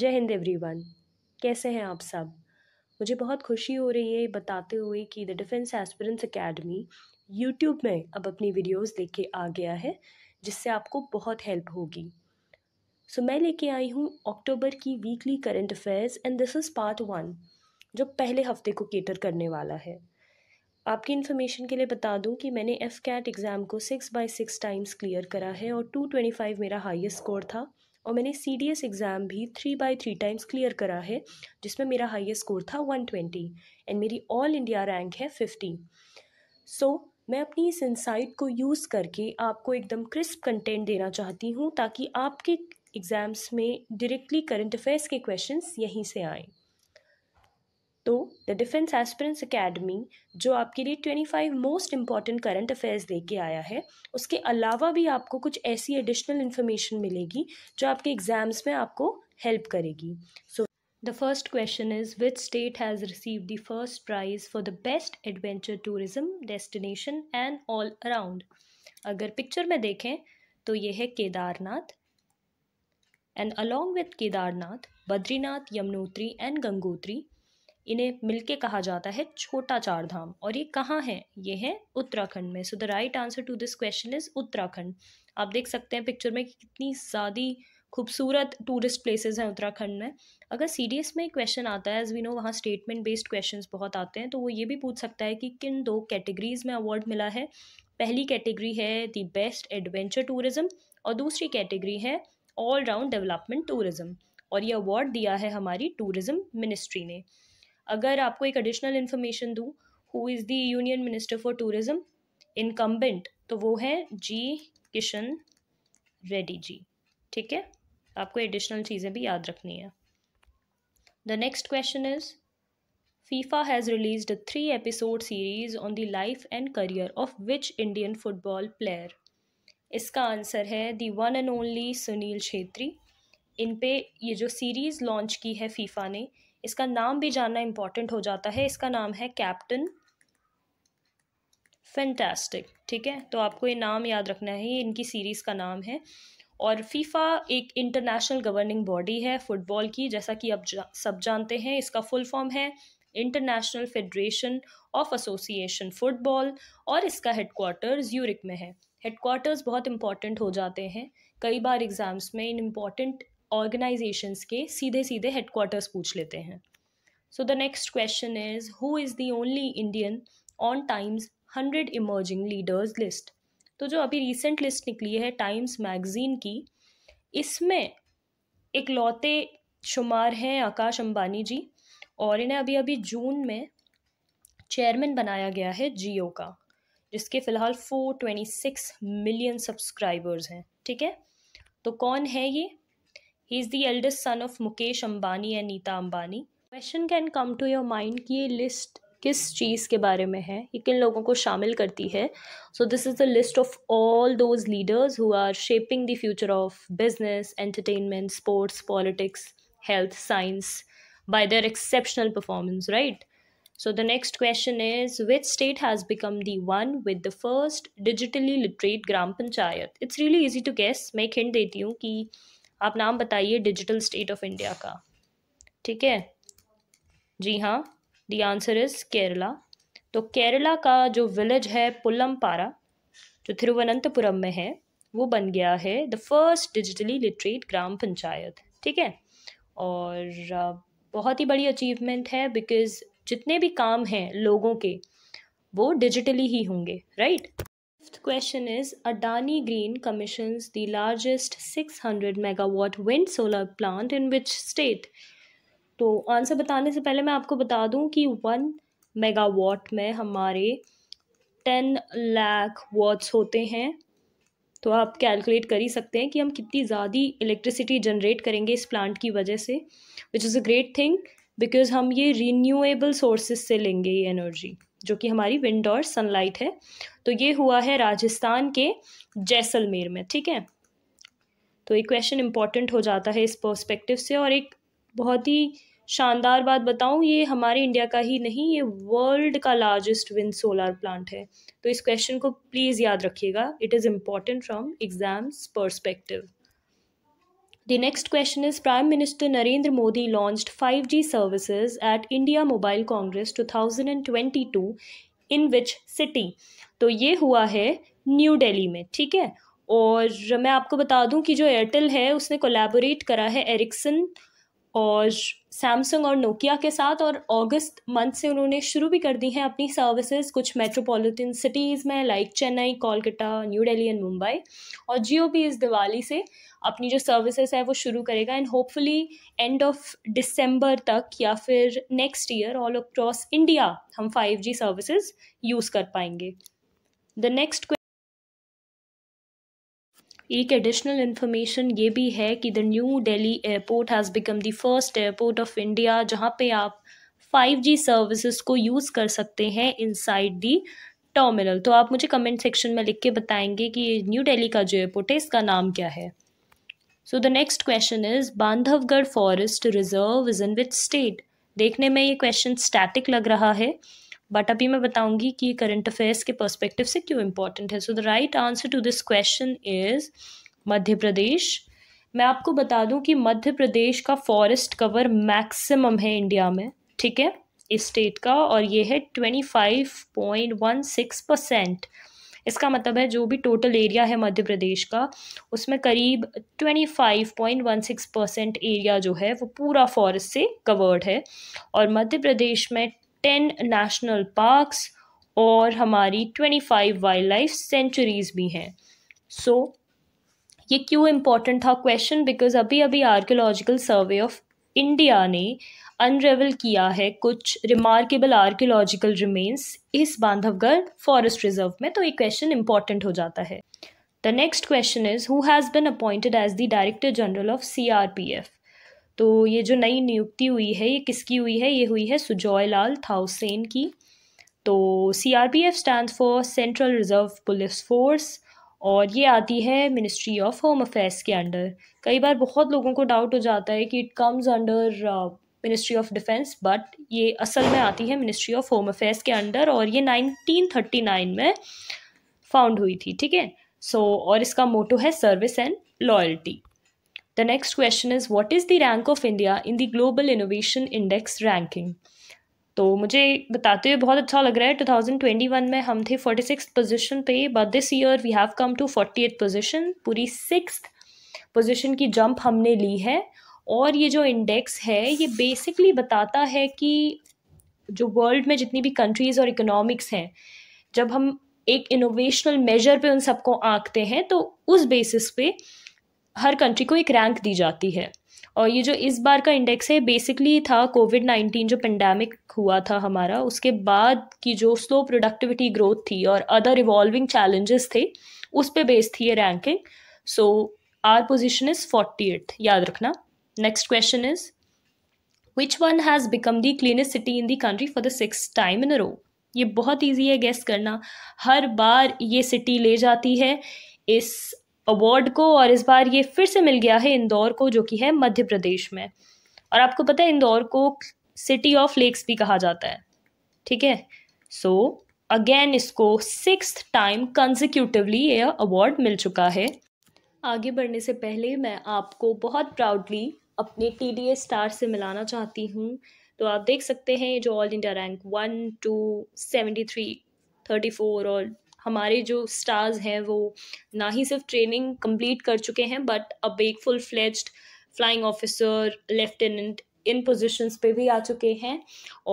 जय हिंद एवरीवन कैसे हैं आप सब मुझे बहुत खुशी हो रही है बताते हुए कि the defence aspirants academy YouTube में अब अपनी वीडियोस लेके आ गया है जिससे आपको बहुत हेल्प होगी सो so, मैं लेके आई हूँ अक्टूबर की weekly current affairs and this is part one जो पहले हफ्ते को केटर करने वाला है आपकी इन्फॉर्मेशन के लिए बता दूं कि मैंने एफ कैट एग्ज़ाम को six by six times clear करा है और टू ट्वेंटी फाइव मेरा हाईएस्ट स्कोर था और मैंने सी डी एस एग्ज़ाम भी three by three times clear करा है जिसमें मेरा हाइस्ट स्कोर था वन ट्वेंटी एंड मेरी ऑल इंडिया रैंक है फिफ्टी सो so, मैं अपनी इस इंसाइट को यूज़ करके आपको एकदम क्रिस्प कंटेंट देना चाहती हूँ ताकि आपके एग्ज़ाम्स में डायरेक्टली करंट अफेयर्स के क्वेश्चंस यहीं से आएँ तो द डिफेंस एस्परेंस एकेडमी जो आपके लिए twenty five most important current affairs लेके आया है उसके अलावा भी आपको कुछ ऐसी एडिशनल इन्फॉर्मेशन मिलेगी जो आपके एग्जाम्स में आपको हेल्प करेगी so the first question is which state has receive the first prize for the best adventure tourism destination and all around अगर पिक्चर में देखें तो ये है Kedarnath and along with Kedarnath Badrinath Yamunotri and Gangotri इन्हें मिलके कहा जाता है छोटा चार धाम और ये कहाँ है ये है उत्तराखंड में so the right answer to this question is Uttarakhand आप देख सकते हैं पिक्चर में कि कितनी ज़्यादा खूबसूरत टूरिस्ट प्लेसेस हैं उत्तराखंड में अगर सी में क्वेश्चन आता है एज वी नो वहाँ स्टेटमेंट बेस्ड क्वेश्चन बहुत आते हैं तो वो ये भी पूछ सकता है कि किन दो कैटेगरीज में अवार्ड मिला है पहली कैटेगरी है दी बेस्ट एडवेंचर टूरिज़्म और दूसरी कैटेगरी है ऑल राउंड डेवलपमेंट टूरिज़्म और ये अवार्ड दिया है हमारी टूरिज़्म मिनिस्ट्री ने अगर आपको एक एडिशनल इन्फॉर्मेशन दूँ who is the union minister for tourism incumbent तो वो है जी किशन रेड्डी जी ठीक है आपको एडिशनल चीज़ें भी याद रखनी है the next question is FIFA has release three episode series on the life and career of which Indian football player इसका आंसर है the one and only Sunil Chhetri इन पे ये जो सीरीज़ लॉन्च की है फीफा ने इसका नाम भी जानना इम्पॉर्टेंट हो जाता है इसका नाम है कैप्टन फैंटास्टिक ठीक है तो आपको ये नाम याद रखना है इनकी सीरीज़ का नाम है और फीफा एक इंटरनेशनल गवर्निंग बॉडी है फुटबॉल की जैसा कि आप जा, सब जानते हैं इसका फुल फॉर्म है international federation of association football और इसका हेडकोार्टर यूरिक में है हेडकोार्टर्स बहुत इंपॉर्टेंट हो जाते हैं कई बार एग्ज़ाम्स में इन इम्पॉर्टेंट ऑर्गेनाइजेशन के सीधे सीधे हेडक्वार्टर्स पूछ लेते हैं so the next question is who is the only Indian on Times hundred emerging leaders list तो जो अभी रिसेंट लिस्ट निकली है टाइम्स मैगजीन की इसमें इकलौते शुमार हैं आकाश अंबानी जी और इन्हें अभी अभी जून में चेयरमैन बनाया गया है जियो का जिसके फ़िलहाल four twenty six million subscribers हैं ठीक है तो कौन है ये He is the eldest son of Mukesh Ambani and Neeta Ambani. Question can come to your mind कि ये list किस चीज़ के बारे में है ये किन लोगों को शामिल करती है So this is the list of all those leaders who are shaping the future of business, entertainment, sports, politics, health, science by their exceptional performance, right? So the next question is which state has become the one with the first digitally literate gram panchayat? It's really easy to guess. मैं एक hint देती हूँ आप नाम बताइए digital state of India का ठीक है जी हाँ दी आंसर इज़ केरला तो केरला का जो विलेज है पारा जो थिरुवनंतपुरम में है वो बन गया है the first digitally literate gram panchayat ठीक है और बहुत ही बड़ी अचीवमेंट है बिकॉज जितने भी काम हैं लोगों के वो डिजिटली ही होंगे right Fifth question is Adani Green commissions the largest 600 megawatt wind solar plant in which state? तो आंसर बताने से पहले मैं आपको बता दूं कि वन मेगावाट में हमारे टेन लाख वॉट्स होते हैं तो आप कैलकुलेट कर ही सकते हैं कि हम कितनी ज़्यादा इलेक्ट्रिसिटी जनरेट करेंगे इस प्लांट की वजह से which is a great thing because हम ये रीन्यूएबल सोर्सेस से लेंगे ये एनर्जी जो कि हमारी विंड और सनलाइट है तो ये हुआ है राजस्थान के जैसलमेर में ठीक है तो एक क्वेश्चन इंपॉर्टेंट हो जाता है इस पर्सपेक्टिव से और एक बहुत ही शानदार बात बताऊं ये हमारे इंडिया का ही नहीं ये वर्ल्ड का लार्जेस्ट विंड सोलर प्लांट है तो इस क्वेश्चन को प्लीज़ याद रखिएगा it is important from exams perspective The next question is Prime Minister Narendra Modi launched 5G services at India Mobile Congress 2022 in which city तो ये हुआ है न्यू दिल्ली में ठीक है और मैं आपको बता दूं कि जो एयरटेल है उसने कोलैबोरेट करा है एरिक्सन और सैमसंग और नोकिया के साथ और अगस्त मंथ से उन्होंने शुरू भी कर दी हैं अपनी सर्विसेज कुछ मेट्रोपॉलिटन सिटीज़ में like Chennai Kolkata new Delhi and Mumbai और जियो भी इस दिवाली से अपनी जो सर्विसेज है वो शुरू करेगा and hopefully end of December तक या फिर next year all across India हम फाइव जी सर्विसेज यूज़ कर पाएंगे द नेक्स्ट एक एडिशनल इन्फॉर्मेशन ये भी है कि the new Delhi airport has become the first airport of India जहाँ पे आप 5G सर्विसेज को यूज़ कर सकते हैं इनसाइड दी टर्मिनल तो आप मुझे कमेंट सेक्शन में लिख के बताएंगे कि न्यू डेली का जो एयरपोर्ट है इसका नाम क्या है so the next question is Bandhavgarh forest reserve is in which state देखने में ये क्वेश्चन स्टैटिक लग रहा है बट अभी मैं बताऊंगी कि करंट अफेयर्स के पर्सपेक्टिव से क्यों इम्पोर्टेंट है so the right answer to this question is Madhya Pradesh मैं आपको बता दूं कि मध्य प्रदेश का फॉरेस्ट कवर मैक्सिमम है इंडिया में ठीक है इस स्टेट का और ये है twenty five point one six percent इसका मतलब है जो भी टोटल एरिया है मध्य प्रदेश का उसमें करीब twenty five point one six percent area जो है वो पूरा फॉरेस्ट से कवर्ड है और मध्य प्रदेश में टेन नेशनल पार्क्स और हमारी twenty five wildlife sanctuaries भी हैं सो so, ये क्यों इम्पॉर्टेंट था क्वेश्चन बिकॉज अभी अभी आर्कियोलॉजिकल सर्वे ऑफ इंडिया ने अनरेवल किया है कुछ रिमार्केबल आर्कियोलॉजिकल रिमेन्स इस बांधवगढ़ फॉरेस्ट रिजर्व में तो ये क्वेश्चन इंपॉर्टेंट हो जाता है the next question is who has been appointed as the director general of C R P F तो ये जो नई नियुक्ति हुई है ये किसकी हुई है ये हुई है सुजॉय लाल थाउसेन की तो C R P F stand for central reserve police force और ये आती है मिनिस्ट्री ऑफ होम अफेयर्स के अंडर कई बार बहुत लोगों को डाउट हो जाता है कि it comes under ministry of defence but ये असल में आती है मिनिस्ट्री ऑफ होम अफेयर्स के अंडर और ये नाइनटीन थर्टी नाइन में फाउंड हुई थी ठीक है सो और इसका मोटो है service and loyalty The next question is what is the rank of India in the Global Innovation Index ranking? तो मुझे बताते हुए बहुत अच्छा लग रहा है 2021 में हम थे 46th पोजीशन पे but this year we have come to 48th position पूरी सिक्स पोजीशन की जंप हमने ली है और ये जो इंडेक्स है ये बेसिकली बताता है कि जो वर्ल्ड में जितनी भी कंट्रीज़ और इकोनॉमिक्स हैं जब हम एक इनोवेशनल मेजर पे उन सबको आंकते हैं तो उस बेसिस पे हर कंट्री को एक रैंक दी जाती है और ये जो इस बार का इंडेक्स है बेसिकली था कोविड नाइन्टीन जो पेंडेमिक हुआ था हमारा उसके बाद की जो स्लो प्रोडक्टिविटी ग्रोथ थी और अदर इवॉल्विंग चैलेंजेस थे उस पर बेस्ड थी ये ranking so our position is forty eight याद रखना next question is which one has become the cleanest city in the country for the six time in a row ये बहुत easy है गेस करना हर बार ये सिटी ले जाती है इस अवार्ड को और इस बार ये फिर से मिल गया है इंदौर को जो कि है मध्य प्रदेश में और आपको पता है इंदौर को सिटी ऑफ लेक्स भी कहा जाता है ठीक है सो अगेन इसको सिक्स टाइम कंजिक्यूटिवली ये अवार्ड मिल चुका है आगे बढ़ने से पहले मैं आपको बहुत प्राउडली अपने टी डी एस स्टार से मिलाना चाहती हूँ तो आप देख सकते हैं जो all India rank one two seventy three thirty four और हमारे जो स्टार्स हैं वो ना ही सिर्फ ट्रेनिंग कंप्लीट कर चुके हैं बट अब एक full fledged flying officer lieutenant in positions पे भी आ चुके हैं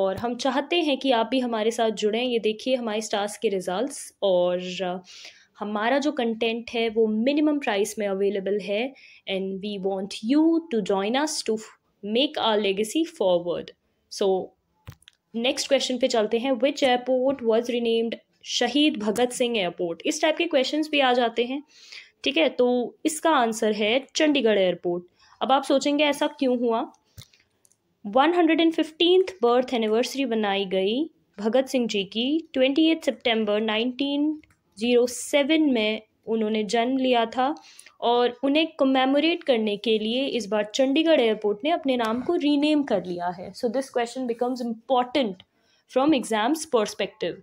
और हम चाहते हैं कि आप भी हमारे साथ जुड़ें ये देखिए हमारे स्टार्स के रिजल्ट्स और uh, हमारा जो कंटेंट है वो मिनिमम प्राइस में अवेलेबल है and we want you to join us to make our legacy forward so next question पे चलते हैं which airport was renamed Shaheed Bhagat Singh airport इस टाइप के क्वेश्चंस भी आ जाते हैं ठीक है तो इसका आंसर है चंडीगढ़ एयरपोर्ट अब आप सोचेंगे ऐसा क्यों हुआ one hundred and fifteenth birth anniversary बनाई गई भगत सिंह जी की twenty eight September nineteen zero seven में उन्होंने जन्म लिया था और उन्हें कमेमोरेट करने के लिए इस बार चंडीगढ़ एयरपोर्ट ने अपने नाम को रीनेम कर लिया है so this question becomes important from exams perspective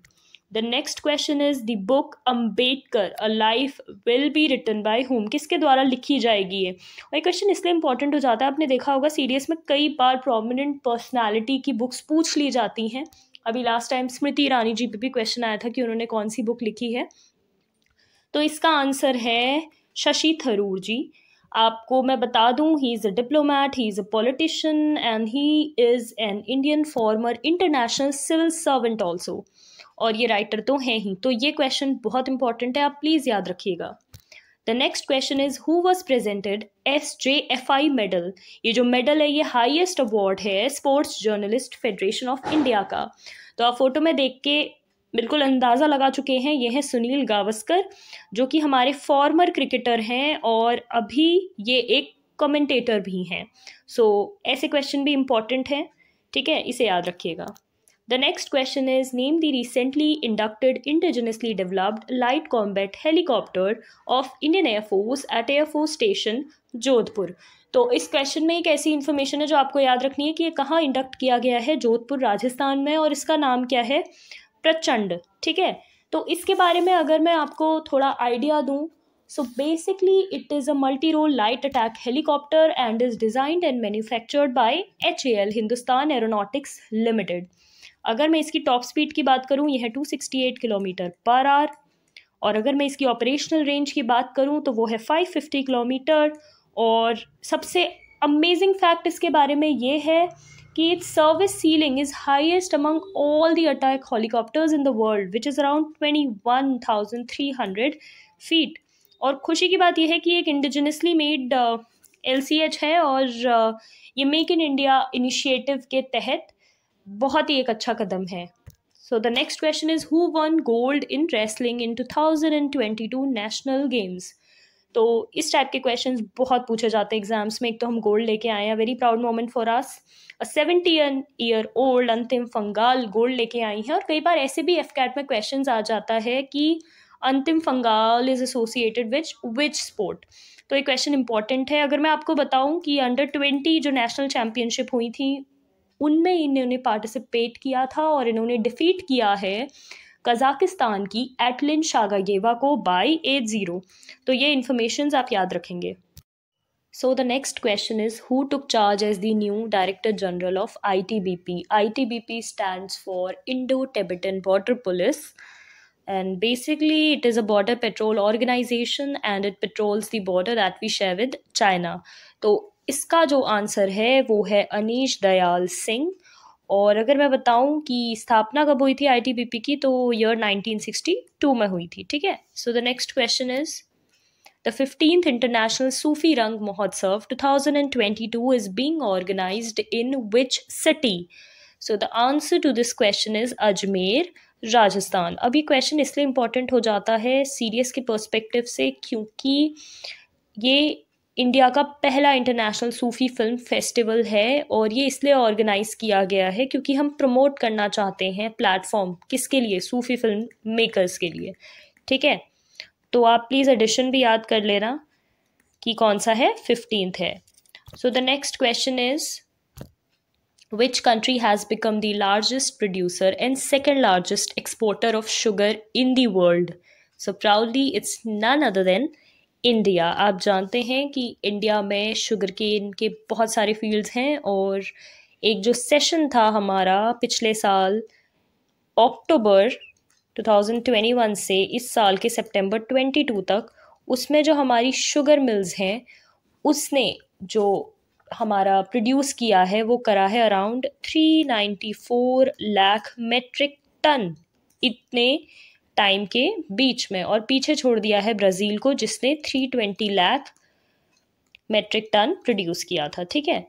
the next question is the book Ambedkar a life will be written by whom किसके द्वारा लिखी जाएगी ये और ये क्वेश्चन इसलिए इंपॉर्टेंट हो जाता है आपने देखा होगा सी में कई बार प्रोमिनेंट पर्सनैलिटी की बुक्स पूछ ली जाती हैं अभी लास्ट टाइम स्मृति ईरानी जी पे भी क्वेश्चन आया था कि उन्होंने कौन सी बुक लिखी है तो इसका आंसर है शशि थरूर जी आपको मैं बता दूं he is a diplomat he is a politician and he is an Indian former international civil servant also और ये राइटर तो हैं ही तो ये क्वेश्चन बहुत इंपॉर्टेंट है आप प्लीज़ याद रखिएगा the next question is who was presented S J F I medal ये जो मेडल है ये हाइएस्ट अवार्ड है sports journalist federation of India का तो आप फोटो में देख के बिल्कुल अंदाज़ा लगा चुके हैं ये हैं सुनील गावस्कर जो कि हमारे फॉर्मर क्रिकेटर हैं और अभी ये एक कमेंटेटर भी हैं सो so, ऐसे क्वेश्चन भी इम्पॉर्टेंट हैं ठीक है इसे याद रखिएगा the next question is name the recently inducted indigenously developed light combat helicopter of Indian air force at air force station Jodhpur तो इस क्वेश्चन में एक ऐसी इन्फॉर्मेशन है जो आपको याद रखनी है कि ये कहाँ इंडक्ट किया गया है जोधपुर राजस्थान में और इसका नाम क्या है प्रचंड ठीक है तो इसके बारे में अगर मैं आपको थोड़ा आइडिया दूँ So basically, it is a multi-role light attack helicopter and is designed and manufactured by L Hindustan aeronautics limited अगर मैं इसकी टॉप स्पीड की बात करूँ यह है एट किलोमीटर पर आर और अगर मैं इसकी ऑपरेशनल रेंज की बात करूँ तो वो है फाइव फिफ्टी किलोमीटर और सबसे अमेजिंग फैक्ट इसके बारे में ये है कि it's service ceiling is highest among all the attack helicopters in the world which is around twenty one thousand three hundred feet और खुशी की बात यह है कि एक indigenously made L C H है और uh, ये मेक इन इंडिया इनिशिएटिव के तहत बहुत ही एक अच्छा कदम है so the next question is who won gold in wrestling in two thousand and twenty two national games तो इस टाइप के क्वेश्चन बहुत पूछे जाते हैं एग्जाम्स में एक तो हम गोल्ड लेके आए हैं very proud moment for us seventy year old Antim Panghal gold लेके आई हैं और कई बार ऐसे भी एफ कैट में क्वेश्चन आ जाता है कि Antim Panghal is associated which which sport तो ये क्वेश्चन इंपॉर्टेंट है अगर मैं आपको बताऊं कि अंडर ट्वेंटी जो नेशनल चैम्पियनशिप हुई थी उनमें इन्होंने पार्टिसिपेट किया था और इन्होंने डिफीट किया है कजाकिस्तान की एटलिन शागागेवा को बाई एट ज़ीरो तो ये इन्फॉर्मेशन आप याद रखेंगे So the next question is who took charge as the new Director General of ITBP? ITBP stands for Indo-Tibetan Border Police and basically it is a border patrol organization and it patrols the border that we share with China. तो इसका जो answer है वो है अनीश दयाल सिंह और अगर मैं बताऊं कि स्थापना कब हुई थी आईटीबीपी की तो ईयर 1962 में हुई थी ठीक है so the next question is The 15th International Sufi Rang Mahotsav 2022 is being organized in which city? So the answer to this question is Ajmer, Rajasthan अब ये क्वेश्चन इसलिए इम्पॉर्टेंट हो जाता है सीरियस के पर्सपेक्टिव से क्योंकि ये इंडिया का पहला इंटरनेशनल सूफी फिल्म फेस्टिवल है और ये इसलिए ऑर्गेनाइज किया गया है क्योंकि हम प्रमोट करना चाहते हैं प्लेटफॉर्म किसके लिए सूफी फिल्म मेकर्स के लिए ठीक है तो आप प्लीज़ एडिशन भी याद कर लेना कि कौन सा है फिफ्टींथ है so the next question is which country has become the largest producer and second largest exporter of sugar in the world so proudly it's none other than India आप जानते हैं कि इंडिया में शुगर के इनके बहुत सारे फील्ड्स हैं और एक जो सेशन था हमारा पिछले साल अक्टूबर 2021 से इस साल के सितंबर 22 तक उसमें जो हमारी शुगर मिल्स हैं उसने जो हमारा प्रोड्यूस किया है वो करा है अराउंड 394 लाख मेट्रिक टन इतने टाइम के बीच में और पीछे छोड़ दिया है ब्राज़ील को जिसने 320 लाख मेट्रिक टन प्रोड्यूस किया था ठीक है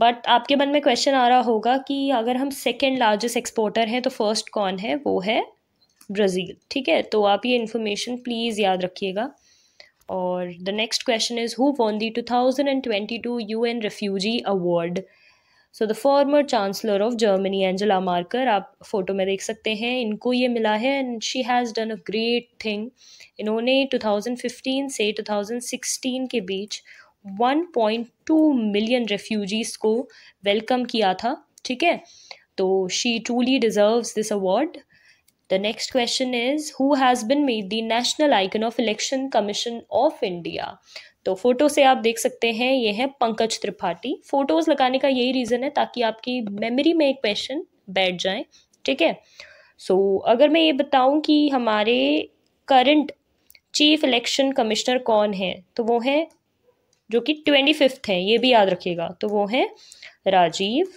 बट आपके मन में क्वेश्चन आ रहा होगा कि अगर हम सेकेंड लार्जेस्ट एक्सपोर्टर हैं तो फर्स्ट कौन है वो है ब्राज़ील ठीक है तो आप ये इन्फॉर्मेशन प्लीज़ याद रखिएगा और the next question is who won the two thousand and twenty two U N refugee award so the former chancellor of Germany Angela Merkel आप फोटो में देख सकते हैं इनको ये मिला है and she has done a great thing इन्होंने टू थाउजेंड फिफ्टीन से टू थाउजेंड सिक्सटीन के बीच one point two million refugees को वेलकम किया था ठीक है तो she truly deserve this award The next question is Who has been made the national icon of Election Commission of India? तो फोटो से आप देख सकते हैं ये है पंकज त्रिपाठी फोटोज लगाने का यही रीज़न है ताकि आपकी मेमोरी में एक क्वेश्चन बैठ जाए ठीक है सो अगर मैं ये बताऊं कि हमारे करंट चीफ इलेक्शन कमिश्नर कौन है तो वो है जो कि ट्वेंटी फिफ्थ है ये भी याद रखिएगा तो वो है राजीव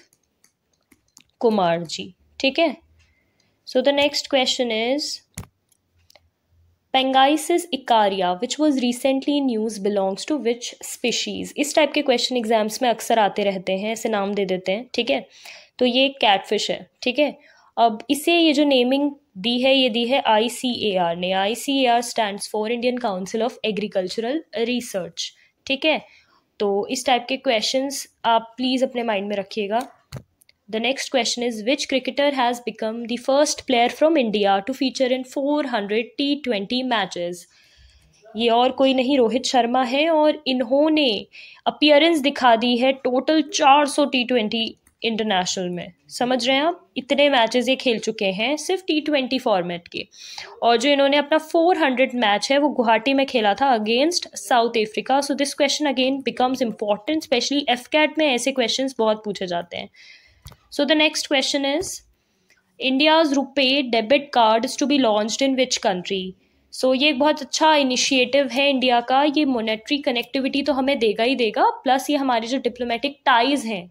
कुमार जी ठीक है So the next question is Pangaisis icaria, which was recently in use, belongs to which species? इस टाइप के क्वेश्चन एग्जाम्स में अक्सर आते रहते हैं ऐसे नाम दे देते हैं ठीक है तो ये कैटफिश है ठीक है अब इसे ये जो नेमिंग दी है ये दी है आई सी ए आर ने I C A R stand for Indian council of agricultural research ठीक है तो इस टाइप के क्वेश्चंस आप प्लीज़ अपने माइंड में रखिएगा The next question is which cricketer has become the first player from India to feature in 400 T20 matches? ये और कोई नहीं रोहित शर्मा है और इन्होंने अपियरेंस दिखा दी है टोटल 400 टी ट्वेंटी इंटरनेशनल में समझ रहे हैं आप इतने मैचेस ये खेल चुके हैं सिर्फ टी ट्वेंटी फॉर्मेट के और जो इन्होंने अपना 400 मैच है वो गुवाहाटी में खेला था against South Africa so this question again becomes important specially AFCAT में ऐसे क्वेश्चन बहुत पूछे जाते हैं So the next question is India's RuPay debit card is to be launched in which country? So so, ये एक बहुत अच्छा इनिशिएटिव है इंडिया का ये मोनेट्री कनेक्टिविटी तो हमें देगा ही देगा प्लस ये हमारे जो डिप्लोमेटिक टाइज़ हैं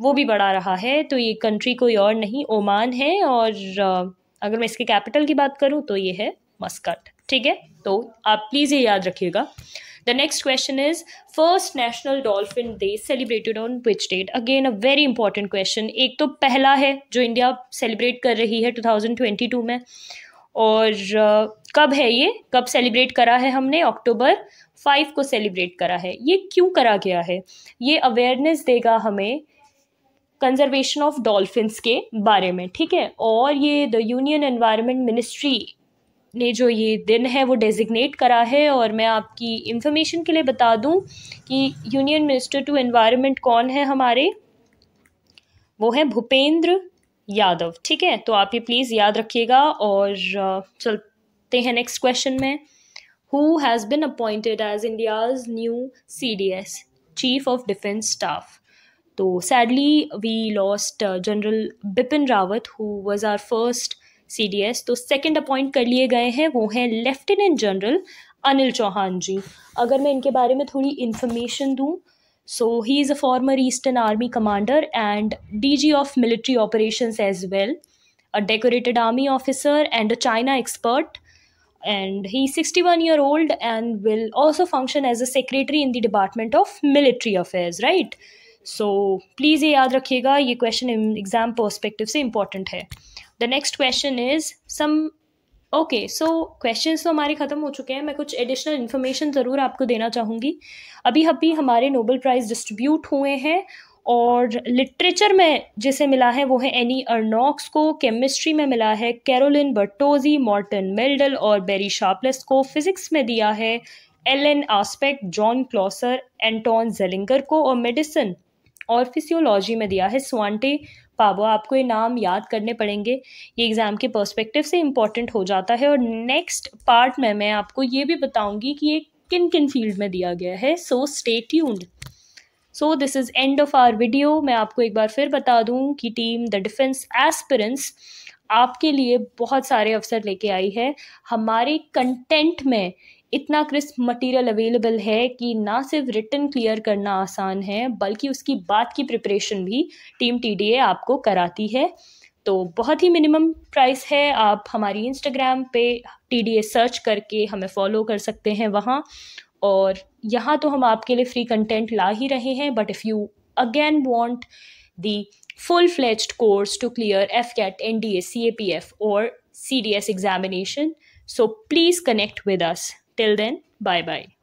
वो भी बढ़ा रहा है तो ये कंट्री कोई और नहीं ओमान है और अगर मैं इसके कैपिटल की बात करूँ तो ये है मस्कट ठीक है तो आप प्लीज़ ये याद रखिएगा The next question is First National Dolphin Day celebrated on which date? Again, a very important question. एक तो पहला है जो इंडिया सेलिब्रेट कर रही है 2022 में और uh, कब है ये कब सेलिब्रेट करा है हमने अक्टूबर फाइव को सेलिब्रेट करा है ये क्यों करा गया है ये अवेयरनेस देगा हमें कंजर्वेशन ऑफ डॉल्फिन्स के बारे में ठीक है और ये द यूनियन एनवायरनमेंट मिनिस्ट्री ने जो ये दिन है वो डेजिग्नेट करा है और मैं आपकी इंफॉर्मेशन के लिए बता दूं कि यूनियन मिनिस्टर टू एनवायरनमेंट कौन है हमारे वो है भूपेंद्र यादव ठीक है तो आप ये प्लीज़ याद रखिएगा और चलते हैं नेक्स्ट क्वेश्चन में who has been appointed as India's new C D S chief of defence staff तो sadly we lost general Bipin Rawat who was our first CDS तो सेकेंड अपॉइंट कर लिए गए हैं वो हैं लेफ्टिनेंट जनरल अनिल चौहान जी अगर मैं इनके बारे में थोड़ी इन्फॉर्मेशन दूँ so he is a former eastern army commander and D G of military operation as well a decorated army officer and a China expert and he sixty one year old and will also function as a secretary in the department of military affairs right so please ये याद रखिएगा ये question exam perspective से important है the next question is some okay so question तो हमारे ख़त्म हो चुके हैं मैं कुछ एडिशनल इन्फॉर्मेशन ज़रूर आपको देना चाहूँगी अभी अभी हमारे नोबल प्राइज़ डिस्ट्रीब्यूट हुए हैं और लिटरेचर में जिसे मिला है वो है एनी अर्नॉक्स को केमिस्ट्री में मिला है कैरोलिन बर्टोजी मॉर्टन मिल्डल और बेरी शार्पलेस को फिजिक्स में दिया है Alain Aspect John Clauser Anton Zeilinger को और मेडिसिन और फिजियोलॉजी में दिया है स्वांटे पावो आपको ये नाम याद करने पड़ेंगे ये एग्ज़ाम के पर्सपेक्टिव से इम्पॉर्टेंट हो जाता है और नेक्स्ट पार्ट में मैं आपको ये भी बताऊंगी कि ये किन किन फील्ड में दिया गया है so stay tuned so this is end of our video मैं आपको एक बार फिर बता दूँ कि टीम द डिफेंस एस्पिरेंस आपके लिए बहुत सारे अवसर लेके आई है हमारे कंटेंट में इतना क्रिस्प मटेरियल अवेलेबल है कि ना सिर्फ रिटर्न क्लियर करना आसान है बल्कि उसकी बात की प्रिपरेशन भी टीम टी आपको कराती है तो बहुत ही मिनिमम प्राइस है आप हमारी इंस्टाग्राम पे टी सर्च करके हमें फॉलो कर सकते हैं वहाँ और यहाँ तो हम आपके लिए फ्री कंटेंट ला ही रहे हैं but if you again want the full course to clear AFCAT N D A C A P F और C D S examination so please connect with us Till then, bye bye.